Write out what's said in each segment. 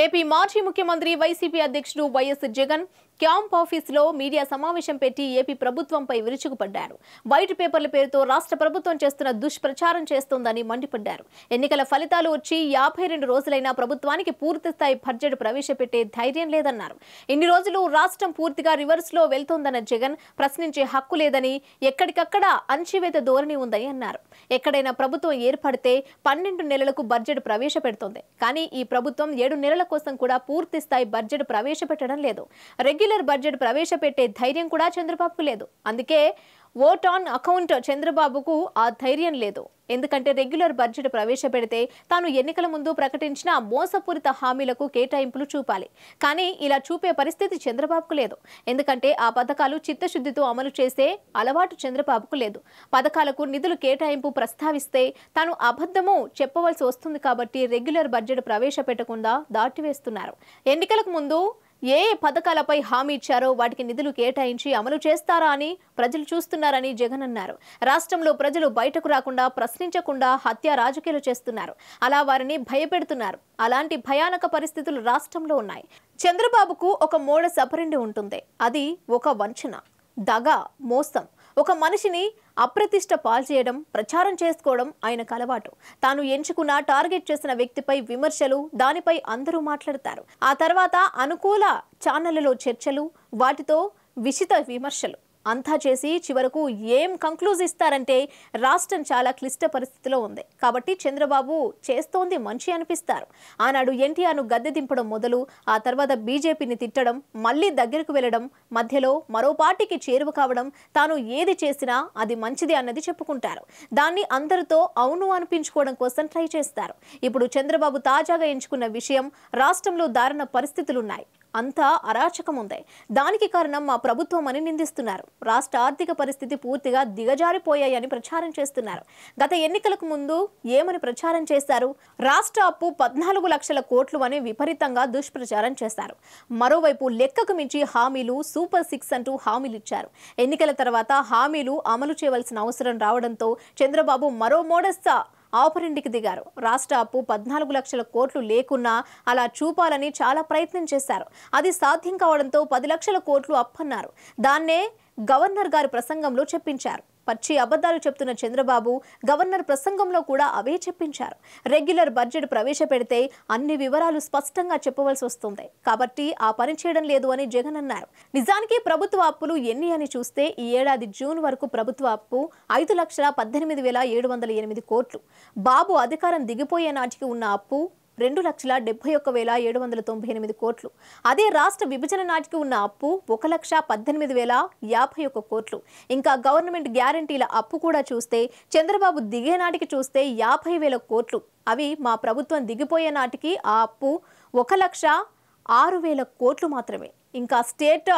AP मजी मुख्यमंत्री वैसी अद्यक्ष वैएस जगन క్యాంప్ ఆఫీసులో మీడియా సమావేశం పెట్టి ఏపీ ప్రభుత్వంపై విరుచుకుపడ్డారు వైట్ పేపర్ల పేరుతో రాష్ట్ర ప్రభుత్వం చేస్తున్న దుష్ప్రచారం చేస్తోందని మండిపడ్డారు ఎన్నికల ఫలితాలు వచ్చి యాభై రెండు రోజులైనా ప్రభుత్వానికి పూర్తిస్థాయి బడ్జెట్ ప్రవేశపెట్టే ధైర్యం లేదన్నారు ఇన్ని రోజులు రాష్ట్రం పూర్తిగా రివర్స్ లో వెళ్తోందన్న జగన్ ప్రశ్నించే హక్కు లేదని ఎక్కడికక్కడ అంచివేత ధోరణి ఉందని అన్నారు ఎక్కడైనా ప్రభుత్వం ఏర్పడితే పన్నెండు నెలలకు బడ్జెట్ ప్రవేశపెడుతోంది కానీ ఈ ప్రభుత్వం ఏడు నెలల కోసం కూడా పూర్తిస్థాయి బడ్జెట్ ప్రవేశపెట్టడం లేదు రెగ్యులర్ రెగ్యులర్ బడ్జెట్ ప్రవేశపెట్టే ధైర్యం కూడా చంద్రబాబుకు లేదు అందుకే ఓట్ ఆన్ అకౌంట్ చంద్రబాబుకు ఆ ధైర్యం లేదు ఎందుకంటే రెగ్యులర్ బడ్జెట్ ప్రవేశపెడితే తాను ఎన్నికల ముందు ప్రకటించిన మోసపూరిత హామీలకు కేటాయింపులు చూపాలి కానీ ఇలా చూపే పరిస్థితి చంద్రబాబుకు లేదు ఎందుకంటే ఆ పథకాలు చిత్తశుద్ధితో అమలు చేసే అలవాటు చంద్రబాబుకు లేదు పథకాలకు నిధులు కేటాయింపు ప్రస్తావిస్తే తాను అబద్ధము చెప్పవలసి వస్తుంది కాబట్టి రెగ్యులర్ బడ్జెట్ ప్రవేశపెట్టకుండా దాటివేస్తున్నారు ఎన్నికలకు ముందు ఏ పథకాలపై హామీ ఇచ్చారో వాటికి నిధులు కేటాయించి అమలు చేస్తారా అని ప్రజలు చూస్తున్నారని జగన్ అన్నారు రాష్ట్రంలో ప్రజలు బయటకు రాకుండా ప్రశ్నించకుండా హత్య రాజకీయాలు చేస్తున్నారు అలా వారిని భయపెడుతున్నారు అలాంటి భయానక పరిస్థితులు రాష్ట్రంలో ఉన్నాయి చంద్రబాబుకు ఒక మోడ సపరిండి ఉంటుంది అది ఒక వంచన దగ మోసం ఒక మనిషిని అప్రతిష్ట పాల్చేయడం ప్రచారం చేసుకోవడం ఆయనకు అలవాటు తాను ఎంచుకున్న టార్గెట్ చేసిన వ్యక్తిపై విమర్శలు దానిపై అందరూ మాట్లాడతారు ఆ తర్వాత అనుకూల ఛానళ్లలో చర్చలు వాటితో విషిత విమర్శలు అంతా చేసి చివరకు ఏం కంక్లూజ్ ఇస్తారంటే రాష్ట్రం చాలా క్లిష్ట పరిస్థితిలో ఉంది కాబట్టి చంద్రబాబు చేస్తోంది మంచి అనిపిస్తారు ఆనాడు ఎన్టీఆర్ను గద్దె దింపడం మొదలు ఆ తర్వాత బీజేపీని తిట్టడం మళ్ళీ దగ్గరకు వెళ్ళడం మధ్యలో మరో పార్టీకి చేరువ కావడం తాను ఏది చేసినా అది మంచిది అన్నది చెప్పుకుంటారు దాన్ని అందరితో అవును అనిపించుకోవడం కోసం ట్రై చేస్తారు ఇప్పుడు చంద్రబాబు తాజాగా ఎంచుకున్న విషయం రాష్ట్రంలో దారుణ పరిస్థితులున్నాయి అంతా అరాచకం ఉంది దానికి కారణం మా ప్రభుత్వం అని నిందిస్తున్నారు రాష్ట్ర ఆర్థిక పరిస్థితి పూర్తిగా దిగజారిపోయాయని ప్రచారం చేస్తున్నారు గత ఎన్నికలకు ముందు ఏమని ప్రచారం చేశారు రాష్ట్ర అప్పు పద్నాలుగు లక్షల కోట్లు అని విపరీతంగా దుష్ప్రచారం చేశారు మరోవైపు లెక్కకు మించి హామీలు సూపర్ సిక్స్ అంటూ హామీలు ఇచ్చారు ఎన్నికల తర్వాత హామీలు అమలు చేయవలసిన అవసరం రావడంతో చంద్రబాబు మరో మోడస్తా ఆపరెండికి దిగారు రాష్ట్ర అప్పు పద్నాలుగు లక్షల కోట్లు లేకున్నా అలా చూపాలని చాలా ప్రయత్నం చేశారు అది సాధ్యం కావడంతో పది లక్షల కోట్లు అప్పన్నారు దాన్నే గవర్నర్ గారి ప్రసంగంలో చెప్పించారు పచ్చి అబద్దాలు చెప్తున్న చంద్రబాబు గవర్నర్ ప్రసంగంలో కూడా అవే చెప్పించారు రెగ్యులర్ బడ్జెట్ ప్రవేశపెడితే అన్ని వివరాలు స్పష్టంగా చెప్పవలసి వస్తుంది కాబట్టి ఆ పని చేయడం లేదు అని జగన్ అన్నారు నిజానికి ప్రభుత్వ అప్పులు ఎన్ని అని చూస్తే ఈ ఏడాది జూన్ వరకు ప్రభుత్వ అప్పు ఐదు లక్షల పద్దెనిమిది వేల ఏడు వందల ఎనిమిది కోట్లు బాబు అధికారం దిగిపోయే నాటికి ఉన్న అప్పు రెండు లక్షల డెబ్బై ఒక్క వేల ఏడు వందల తొంభై ఎనిమిది కోట్లు అదే రాష్ట్ర విభజన నాటికి ఉన్న అప్పు ఒక లక్ష పద్దెనిమిది వేల యాభై ఒక్క కోట్లు ఇంకా గవర్నమెంట్ గ్యారంటీల అప్పు కూడా చూస్తే చంద్రబాబు దిగే నాటికి చూస్తే యాభై వేల కోట్లు అవి మా ప్రభుత్వం దిగిపోయే నాటికి ఆ అప్పు ఒక లక్ష ఆరు వేల కోట్లు మాత్రమే ఇంకా స్టేట్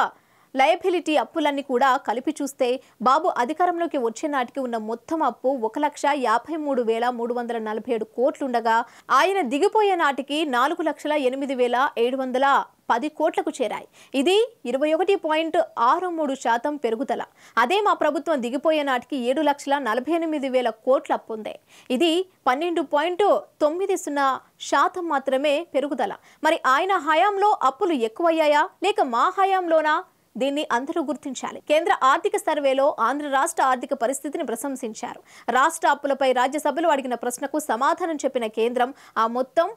లయబిలిటీ అప్పులన్నీ కూడా కలిపి చూస్తే బాబు అధికారంలోకి వచ్చే నాటికి ఉన్న మొత్తం అప్పు ఒక లక్ష యాభై మూడు వేల మూడు వందల నలభై ఏడు కోట్లుండగా ఆయన దిగిపోయే నాటికి నాలుగు లక్షల ఎనిమిది వేల ఏడు వందల పది కోట్లకు చేరాయి ఇది ఇరవై ఒకటి పాయింట్ ఆరు మూడు శాతం పెరుగుదల అదే మా ప్రభుత్వం దిగిపోయే నాటికి ఏడు లక్షల నలభై ఎనిమిది వేల కోట్ల పొందే ఇది పన్నెండు పాయింట్ తొమ్మిది సున్నా శాతం మాత్రమే పెరుగుదల మరి ఆయన హయాంలో అప్పులు ఎక్కువయ్యాయా లేక మా హయాంలోనా దీన్ని అందరూ గుర్తించాలి కేంద్ర ఆర్థిక సర్వేలో ఆంధ్ర రాష్ట్ర ఆర్థిక పరిస్థితిని ప్రశంసించారు రాష్ట్ర అప్పులపై రాజ్యసభలో అడిగిన ప్రశ్నకు సమాధానం చెప్పిన కేంద్రం ఆ మొత్తం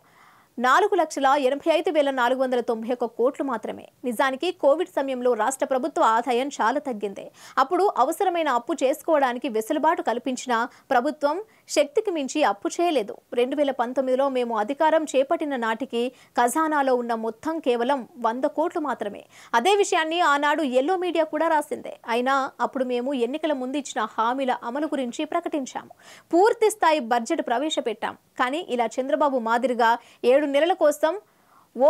నాలుగు లక్షల ఎనభై ఐదు వేల నాలుగు వందల తొంభై ఒక్క కోట్లు మాత్రమే నిజానికి కోవిడ్ సమయంలో రాష్ట్ర ప్రభుత్వ ఆదాయం చాలా తగ్గింది అప్పుడు అవసరమైన అప్పు చేసుకోవడానికి వెసులుబాటు కల్పించిన ప్రభుత్వం శక్తికి మించి అప్పు చేయలేదు రెండు వేల పంతొమ్మిదిలో మేము అధికారం చేపట్టిన నాటికి ఖజానాలో ఉన్న మొత్తం కేవలం వంద కోట్లు మాత్రమే అదే విషయాన్ని ఆనాడు ఎల్లో మీడియా కూడా రాసిందే అయినా అప్పుడు మేము ఎన్నికల ముందు ఇచ్చిన హామీల అమలు గురించి ప్రకటించాము పూర్తి స్థాయి బడ్జెట్ ప్రవేశపెట్టాం కానీ ఇలా చంద్రబాబు మాదిరిగా ఏడు నెలల కోసం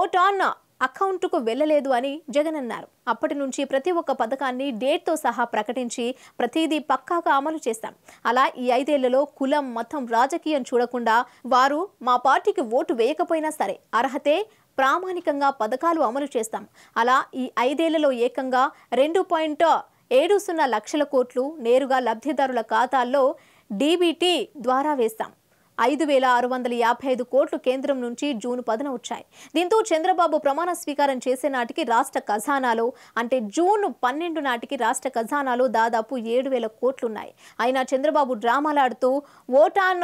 ఓటాన్ అకౌంట్కు వెళ్ళలేదు అని జగన్ అన్నారు అప్పటి నుంచి ప్రతి ఒక్క పథకాన్ని డేట్తో సహా ప్రకటించి ప్రతిదీ పక్కాగా అమలు చేస్తాం అలా ఈ ఐదేళ్లలో కులం మతం రాజకీయం చూడకుండా వారు మా పార్టీకి ఓటు వేయకపోయినా సరే అర్హతే ప్రామాణికంగా పథకాలు అమలు చేస్తాం అలా ఈ ఐదేళ్లలో ఏకంగా రెండు పాయింట్ ఏడు సున్నా లక్షల కోట్లు నేరుగా లబ్ధిదారుల ఖాతాల్లో డీబీటీ ద్వారా వేస్తాం ఐదు వేల ఆరు వందల యాభై ఐదు కోట్లు కేంద్రం నుంచి జూన్ పదన వచ్చాయి దీంతో చంద్రబాబు ప్రమాణ స్వీకారం చేసే నాటికి రాష్ట్ర ఖజానాలో అంటే జూన్ పన్నెండు నాటికి రాష్ట్ర ఖజానాలో దాదాపు ఏడు వేల కోట్లున్నాయి అయినా చంద్రబాబు డ్రామాలాడుతూ ఓటాన్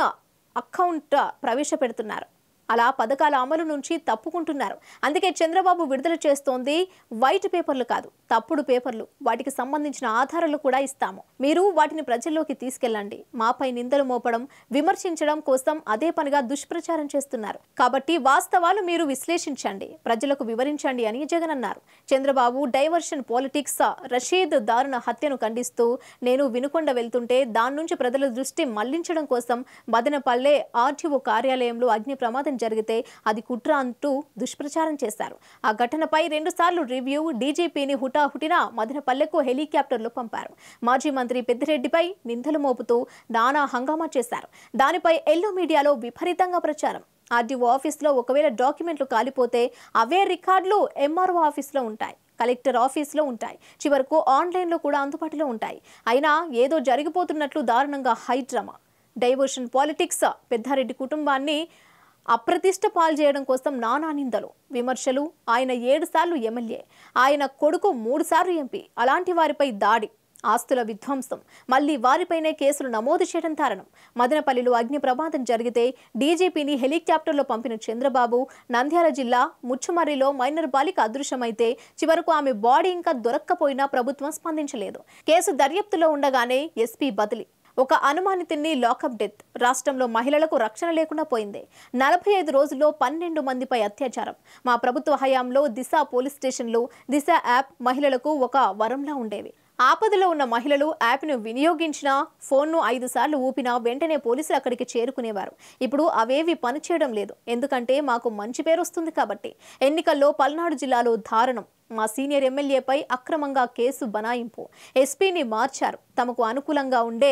అకౌంట్ ప్రవేశపెడుతున్నారు అలా పథకాల అమలు నుంచి తప్పుకుంటున్నారు అందుకే చంద్రబాబు విడుదల చేస్తోంది వైట్ పేపర్లు కాదు తప్పుడు పేపర్లు వాటికి సంబంధించిన ఆధారాలు కూడా ఇస్తాము మీరు వాటిని ప్రజల్లోకి తీసుకెళ్ళండి మాపై నిందలు మోపడం విమర్శించడం కోసం అదే పనిగా దుష్ప్రచారం చేస్తున్నారు కాబట్టి వాస్తవాలు మీరు విశ్లేషించండి ప్రజలకు వివరించండి అని జగన్ అన్నారు చంద్రబాబు డైవర్షన్ పాలిటిక్స్ రషీద్ దారుణ హత్యను ఖండిస్తూ నేను వినుకొండ వెళ్తుంటే దాని నుంచి ప్రజల దృష్టి మళ్లించడం కోసం మదనపల్లె ఆర్టీఓ కార్యాలయంలో అగ్ని ప్రమాదం ప్రమాదం జరిగితే అది కుట్ర అంటూ దుష్ప్రచారం చేశారు ఆ ఘటనపై రెండుసార్లు రివ్యూ డీజీపీని హుటాహుటిన మదనపల్లెకు హెలికాప్టర్లు పంపారు మాజీ మంత్రి పెద్దిరెడ్డిపై నిందలు మోపుతూ నానా హంగామా చేశారు దానిపై ఎల్లో మీడియాలో విపరీతంగా ప్రచారం ఆర్డీఓ ఆఫీస్లో ఒకవేళ డాక్యుమెంట్లు కాలిపోతే అవే రికార్డులు ఎంఆర్ఓ ఆఫీస్లో ఉంటాయి కలెక్టర్ ఆఫీస్లో ఉంటాయి చివరకు ఆన్లైన్లో కూడా అందుబాటులో ఉంటాయి అయినా ఏదో జరిగిపోతున్నట్లు దారుణంగా హై డైవర్షన్ పాలిటిక్స్ పెద్దారెడ్డి కుటుంబాన్ని అప్రతిష్ట పాలు చేయడం కోసం నానా నిందలు విమర్శలు ఆయన ఏడుసార్లు ఎమ్మెల్యే ఆయన కొడుకు మూడుసార్లు ఎంపీ అలాంటి వారిపై దాడి ఆస్తుల విధ్వంసం మళ్లీ వారిపైనే కేసులు నమోదు చేయడం కారణం మదనపల్లిలో అగ్ని ప్రమాదం జరిగితే డీజీపీని హెలికాప్టర్లో పంపిన చంద్రబాబు నంద్యాల జిల్లా ముచ్చుమర్రిలో మైనర్ బాలిక అదృశ్యమైతే చివరకు ఆమె బాడీ ఇంకా దొరక్కపోయినా ప్రభుత్వం స్పందించలేదు కేసు దర్యాప్తులో ఉండగానే ఎస్పీ బదిలీ ఒక అనుమానితుడిని లాకప్ డెత్ రాష్ట్రంలో మహిళలకు రక్షణ లేకుండా పోయింది నలభై ఐదు రోజుల్లో పన్నెండు మందిపై అత్యాచారం మా ప్రభుత్వ హయాంలో దిశ పోలీస్ స్టేషన్లు దిశ యాప్ మహిళలకు ఒక వరంలా ఉండేవి ఆపదలో ఉన్న మహిళలు యాప్ను వినియోగించిన ఫోన్ను ఐదు సార్లు ఊపినా వెంటనే పోలీసులు అక్కడికి చేరుకునేవారు ఇప్పుడు అవేవి పనిచేయడం లేదు ఎందుకంటే మాకు మంచి పేరు వస్తుంది కాబట్టి ఎన్నికల్లో పల్నాడు జిల్లాలో దారుణం మా సీనియర్ ఎమ్మెల్యేపై అక్రమంగా కేసు బనాయింపు ఎస్పీని మార్చారు తమకు అనుకూలంగా ఉండే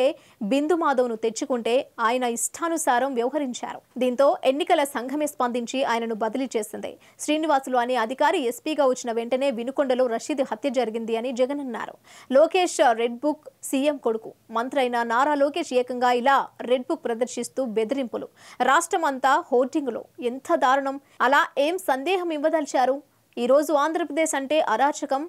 బిందు మాధవ్ను తెచ్చుకుంటే ఆయన ఇష్టానుసారం వ్యవహరించారు దీంతో ఎన్నికల సంఘమే స్పందించి ఆయనను బదిలీ చేసింది శ్రీనివాసులు అనే అధికారి ఎస్పీగా వచ్చిన వెంటనే వినుకొండలో రషీద్ హత్య జరిగింది అని జగన్ అన్నారు లోకేష్ రెడ్ బుక్ సీఎం కొడుకు మంత్రైన నారా లోకేష్ ఏకంగా ఇలా రెడ్ బుక్ ప్రదర్శిస్తూ బెదిరింపులు రాష్ట్రమంతా హోర్డింగ్లో ఎంత దారుణం అలా ఏం సందేహం ఇవ్వదలిచారు ఈరోజు ఆంధ్రప్రదేశ్ అంటే అరాచకం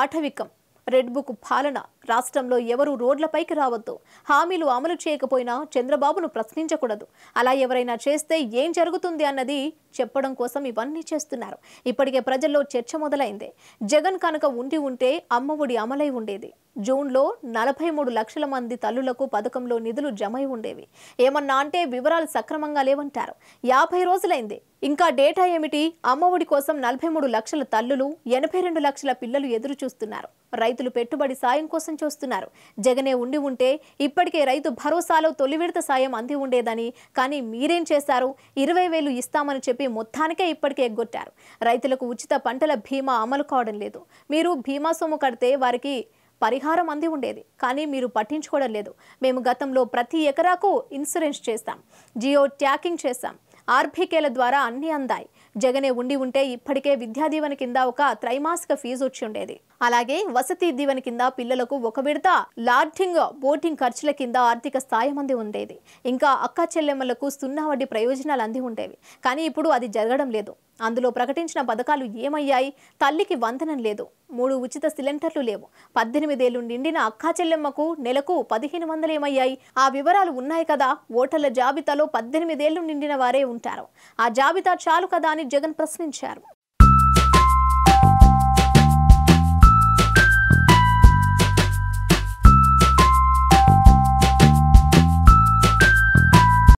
ఆఠవికం రెడ్ బుక్ పాలన రాష్ట్రంలో ఎవరు రోడ్లపైకి రావద్దు హామీలు అమలు చేయకపోయినా చంద్రబాబును ప్రశ్నించకూడదు అలా ఎవరైనా చేస్తే ఏం జరుగుతుంది అన్నది చెప్పడం కోసం ఇవన్నీ చేస్తున్నారు ఇప్పటికే ప్రజల్లో చర్చ మొదలైంది జగన్ కనుక ఉండి ఉంటే అమ్మఒడి అమలై ఉండేది జూన్లో నలభై మూడు లక్షల మంది తల్లులకు పథకంలో నిధులు జమై ఉండేవి ఏమన్నా అంటే వివరాలు సక్రమంగా లేవంటారు యాభై రోజులైంది ఇంకా డేటా ఏమిటి అమ్మఒడి కోసం నలభై మూడు లక్షల తల్లులు ఎనభై రెండు లక్షల పిల్లలు ఎదురు చూస్తున్నారు రైతులు పెట్టుబడి సాయం కోసం చూస్తున్నారు జగనే ఉండి ఉంటే ఇప్పటికే రైతు భరోసాలో తొలి విడత సాయం అంది ఉండేదని కానీ మీరేం చేశారు ఇరవై వేలు ఇస్తామని చెప్పి మొత్తానికే ఇప్పటికే ఎగ్గొట్టారు రైతులకు ఉచిత పంటల బీమా అమలు కావడం లేదు మీరు బీమా సొమ్ము కడితే వారికి పరిహారం అంది ఉండేది కానీ మీరు పట్టించుకోవడం లేదు మేము గతంలో ప్రతి ఎకరాకు ఇన్సూరెన్స్ చేస్తాం జియో ట్యాకింగ్ చేస్తాం ఆర్బీకేల ద్వారా అన్నీ అందాయి జగనే ఉండి ఉంటే ఇప్పటికే విద్యా దీవెన కింద ఒక త్రైమాసిక ఫీజు వచ్చి ఉండేది అలాగే వసతి దీవెన కింద పిల్లలకు ఒక విడత లాడ్జింగ్ బోటింగ్ ఖర్చుల కింద ఆర్థిక సాయం అంది ఉండేది ఇంకా అక్క చెల్లెమ్మలకు సున్నా వడ్డీ ప్రయోజనాలు అంది ఉండేవి కానీ ఇప్పుడు అది జరగడం లేదు అందులో ప్రకటించిన పథకాలు ఏమయ్యాయి తల్లికి వందనం లేదు మూడు ఉచిత సిలిండర్లు లేవు పద్దెనిమిదేళ్లు నిండిన అక్కా చెల్లెమ్మకు నెలకు పదిహేను వందలు ఏమయ్యాయి ఆ వివరాలు ఉన్నాయి కదా ఓటర్ల జాబితాలో పద్దెనిమిదేళ్లు నిండిన వారే ఉంటారు ఆ జాబితా చాలు కదా అని జగన్ ప్రశ్నించారు